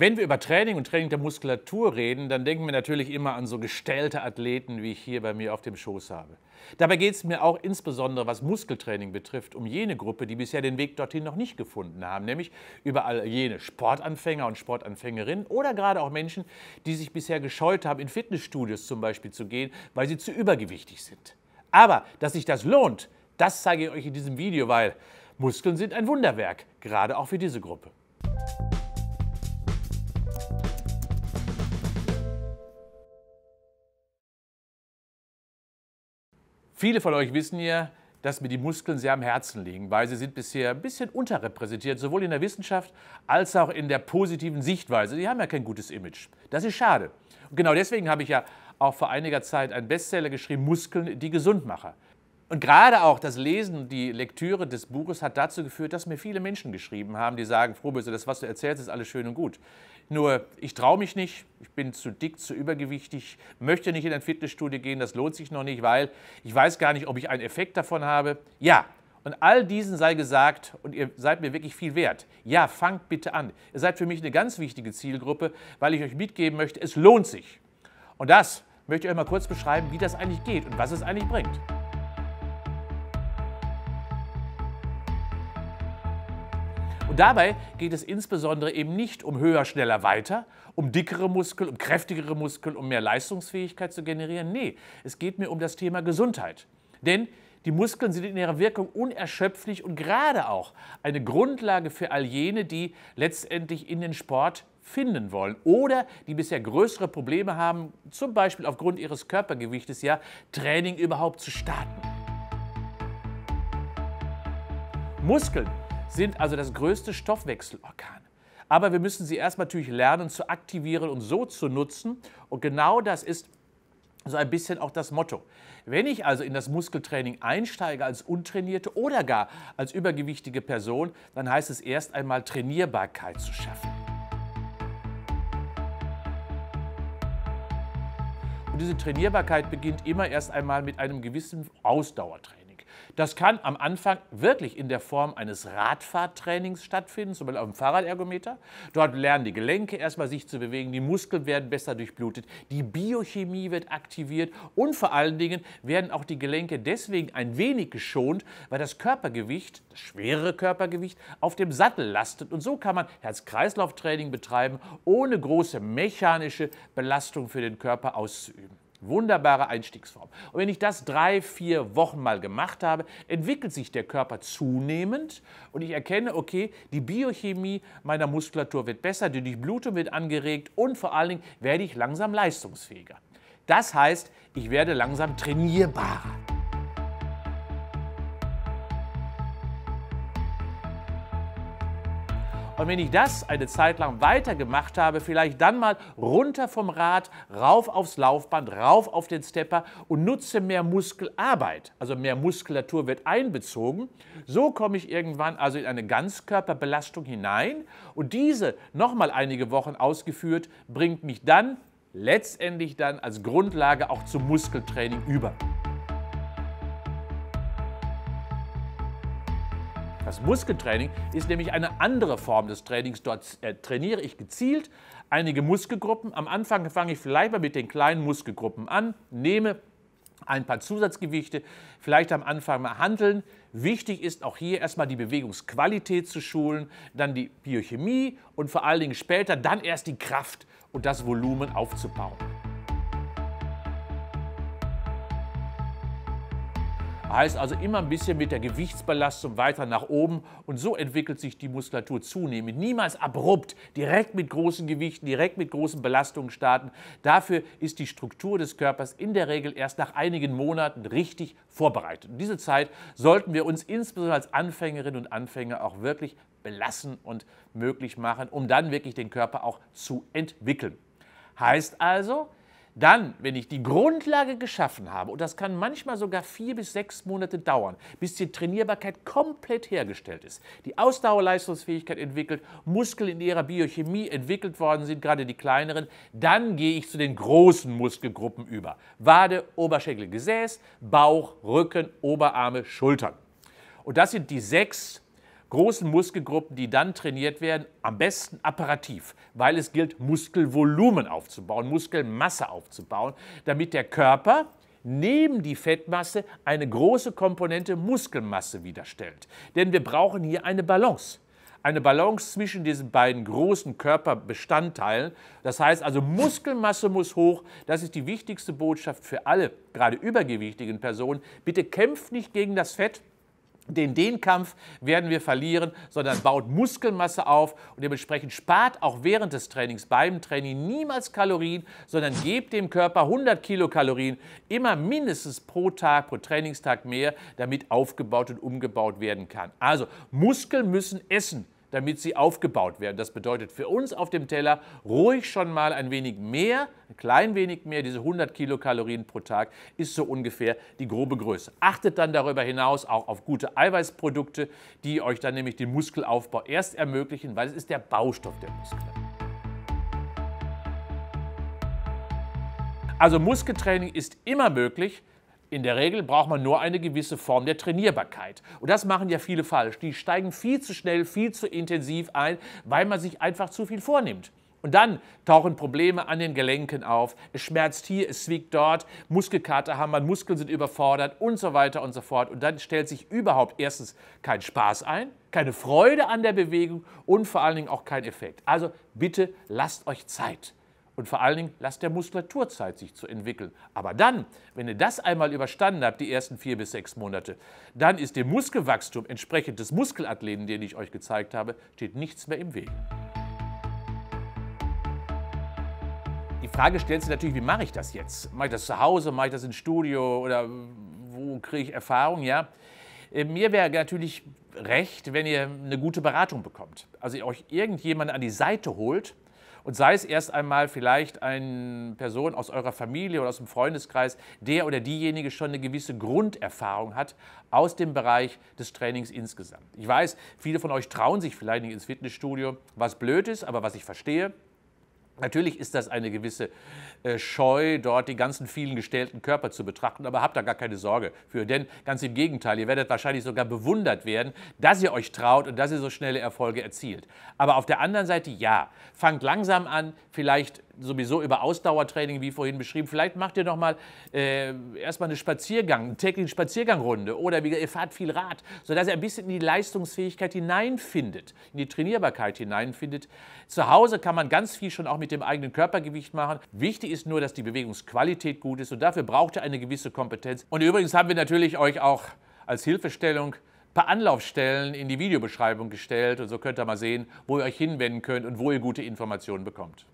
Wenn wir über Training und Training der Muskulatur reden, dann denken wir natürlich immer an so gestellte Athleten, wie ich hier bei mir auf dem Schoß habe. Dabei geht es mir auch insbesondere, was Muskeltraining betrifft, um jene Gruppe, die bisher den Weg dorthin noch nicht gefunden haben, nämlich überall jene Sportanfänger und Sportanfängerinnen oder gerade auch Menschen, die sich bisher gescheut haben, in Fitnessstudios zum Beispiel zu gehen, weil sie zu übergewichtig sind. Aber dass sich das lohnt, das zeige ich euch in diesem Video, weil Muskeln sind ein Wunderwerk, gerade auch für diese Gruppe. Viele von euch wissen ja, dass mir die Muskeln sehr am Herzen liegen, weil sie sind bisher ein bisschen unterrepräsentiert, sowohl in der Wissenschaft als auch in der positiven Sichtweise. Sie haben ja kein gutes Image. Das ist schade. Und genau deswegen habe ich ja auch vor einiger Zeit einen Bestseller geschrieben, Muskeln, die Gesundmacher. Und gerade auch das Lesen und die Lektüre des Buches hat dazu geführt, dass mir viele Menschen geschrieben haben, die sagen, Frohböse, das, was du erzählst, ist alles schön und gut. Nur ich traue mich nicht, ich bin zu dick, zu übergewichtig, möchte nicht in ein Fitnessstudio gehen, das lohnt sich noch nicht, weil ich weiß gar nicht, ob ich einen Effekt davon habe. Ja, und all diesen sei gesagt, und ihr seid mir wirklich viel wert. Ja, fangt bitte an. Ihr seid für mich eine ganz wichtige Zielgruppe, weil ich euch mitgeben möchte, es lohnt sich. Und das möchte ich euch mal kurz beschreiben, wie das eigentlich geht und was es eigentlich bringt. dabei geht es insbesondere eben nicht um höher, schneller, weiter, um dickere Muskeln, um kräftigere Muskeln, um mehr Leistungsfähigkeit zu generieren. Nee, es geht mir um das Thema Gesundheit. Denn die Muskeln sind in ihrer Wirkung unerschöpflich und gerade auch eine Grundlage für all jene, die letztendlich in den Sport finden wollen oder die bisher größere Probleme haben, zum Beispiel aufgrund ihres Körpergewichtes ja, Training überhaupt zu starten. Muskeln sind also das größte Stoffwechselorgan. Aber wir müssen sie erstmal natürlich lernen zu aktivieren und so zu nutzen. Und genau das ist so ein bisschen auch das Motto. Wenn ich also in das Muskeltraining einsteige als untrainierte oder gar als übergewichtige Person, dann heißt es erst einmal Trainierbarkeit zu schaffen. Und diese Trainierbarkeit beginnt immer erst einmal mit einem gewissen Ausdauertraining. Das kann am Anfang wirklich in der Form eines Radfahrtrainings stattfinden, zum Beispiel auf dem Fahrradergometer. Dort lernen die Gelenke erstmal sich zu bewegen, die Muskeln werden besser durchblutet, die Biochemie wird aktiviert und vor allen Dingen werden auch die Gelenke deswegen ein wenig geschont, weil das Körpergewicht, das schwere Körpergewicht, auf dem Sattel lastet. Und so kann man Herz-Kreislauf-Training betreiben, ohne große mechanische Belastung für den Körper auszuüben. Wunderbare Einstiegsform. Und wenn ich das drei, vier Wochen mal gemacht habe, entwickelt sich der Körper zunehmend und ich erkenne, okay, die Biochemie meiner Muskulatur wird besser, die Durchblutung wird angeregt und vor allen Dingen werde ich langsam leistungsfähiger. Das heißt, ich werde langsam trainierbarer. wenn ich das eine Zeit lang weitergemacht habe, vielleicht dann mal runter vom Rad, rauf aufs Laufband, rauf auf den Stepper und nutze mehr Muskelarbeit, also mehr Muskulatur wird einbezogen, so komme ich irgendwann also in eine Ganzkörperbelastung hinein und diese nochmal einige Wochen ausgeführt, bringt mich dann letztendlich dann als Grundlage auch zum Muskeltraining über. Das Muskeltraining ist nämlich eine andere Form des Trainings. Dort äh, trainiere ich gezielt einige Muskelgruppen. Am Anfang fange ich vielleicht mal mit den kleinen Muskelgruppen an, nehme ein paar Zusatzgewichte, vielleicht am Anfang mal handeln. Wichtig ist auch hier erstmal die Bewegungsqualität zu schulen, dann die Biochemie und vor allen Dingen später dann erst die Kraft und das Volumen aufzubauen. Heißt also immer ein bisschen mit der Gewichtsbelastung weiter nach oben und so entwickelt sich die Muskulatur zunehmend. Niemals abrupt, direkt mit großen Gewichten, direkt mit großen Belastungen starten. Dafür ist die Struktur des Körpers in der Regel erst nach einigen Monaten richtig vorbereitet. Und diese Zeit sollten wir uns insbesondere als Anfängerinnen und Anfänger auch wirklich belassen und möglich machen, um dann wirklich den Körper auch zu entwickeln. Heißt also, dann, wenn ich die Grundlage geschaffen habe, und das kann manchmal sogar vier bis sechs Monate dauern, bis die Trainierbarkeit komplett hergestellt ist, die Ausdauerleistungsfähigkeit entwickelt, Muskeln in ihrer Biochemie entwickelt worden sind, gerade die kleineren, dann gehe ich zu den großen Muskelgruppen über. Wade, Oberschenkel, Gesäß, Bauch, Rücken, Oberarme, Schultern. Und das sind die sechs großen Muskelgruppen, die dann trainiert werden, am besten apparativ, weil es gilt, Muskelvolumen aufzubauen, Muskelmasse aufzubauen, damit der Körper neben die Fettmasse eine große Komponente Muskelmasse widerstellt. Denn wir brauchen hier eine Balance. Eine Balance zwischen diesen beiden großen Körperbestandteilen. Das heißt also, Muskelmasse muss hoch. Das ist die wichtigste Botschaft für alle, gerade übergewichtigen Personen. Bitte kämpft nicht gegen das Fett, denn den Kampf werden wir verlieren, sondern baut Muskelmasse auf und dementsprechend spart auch während des Trainings beim Training niemals Kalorien, sondern gebt dem Körper 100 Kilokalorien immer mindestens pro Tag, pro Trainingstag mehr, damit aufgebaut und umgebaut werden kann. Also Muskeln müssen essen damit sie aufgebaut werden. Das bedeutet für uns auf dem Teller ruhig schon mal ein wenig mehr, ein klein wenig mehr, diese 100 Kilokalorien pro Tag ist so ungefähr die grobe Größe. Achtet dann darüber hinaus auch auf gute Eiweißprodukte, die euch dann nämlich den Muskelaufbau erst ermöglichen, weil es ist der Baustoff der Muskeln. Also Muskeltraining ist immer möglich, in der Regel braucht man nur eine gewisse Form der Trainierbarkeit. Und das machen ja viele falsch. Die steigen viel zu schnell, viel zu intensiv ein, weil man sich einfach zu viel vornimmt. Und dann tauchen Probleme an den Gelenken auf. Es schmerzt hier, es zwickt dort, Muskelkater haben man, Muskeln sind überfordert und so weiter und so fort. Und dann stellt sich überhaupt erstens kein Spaß ein, keine Freude an der Bewegung und vor allen Dingen auch kein Effekt. Also bitte lasst euch Zeit. Und vor allen Dingen lasst der Muskulatur Zeit, sich zu entwickeln. Aber dann, wenn ihr das einmal überstanden habt, die ersten vier bis sechs Monate, dann ist dem Muskelwachstum entsprechend des Muskelathleten, den ich euch gezeigt habe, steht nichts mehr im Weg. Die Frage stellt sich natürlich, wie mache ich das jetzt? Mache ich das zu Hause, mache ich das im Studio oder wo kriege ich Erfahrung? Ja? Äh, mir wäre natürlich recht, wenn ihr eine gute Beratung bekommt. Also ihr euch irgendjemand an die Seite holt, und sei es erst einmal vielleicht eine Person aus eurer Familie oder aus dem Freundeskreis, der oder diejenige schon eine gewisse Grunderfahrung hat aus dem Bereich des Trainings insgesamt. Ich weiß, viele von euch trauen sich vielleicht nicht ins Fitnessstudio, was blöd ist, aber was ich verstehe, Natürlich ist das eine gewisse äh, Scheu, dort die ganzen vielen gestellten Körper zu betrachten, aber habt da gar keine Sorge für, denn ganz im Gegenteil, ihr werdet wahrscheinlich sogar bewundert werden, dass ihr euch traut und dass ihr so schnelle Erfolge erzielt. Aber auf der anderen Seite, ja, fangt langsam an, vielleicht sowieso über Ausdauertraining, wie vorhin beschrieben. Vielleicht macht ihr noch mal äh, erstmal einen Spaziergang, einen täglichen Spaziergangrunde oder wie, gesagt, ihr fahrt viel Rad, sodass ihr ein bisschen in die Leistungsfähigkeit hineinfindet, in die Trainierbarkeit hineinfindet. Zu Hause kann man ganz viel schon auch mit mit dem eigenen Körpergewicht machen. Wichtig ist nur, dass die Bewegungsqualität gut ist und dafür braucht ihr eine gewisse Kompetenz. Und übrigens haben wir natürlich euch auch als Hilfestellung ein paar Anlaufstellen in die Videobeschreibung gestellt und so könnt ihr mal sehen, wo ihr euch hinwenden könnt und wo ihr gute Informationen bekommt.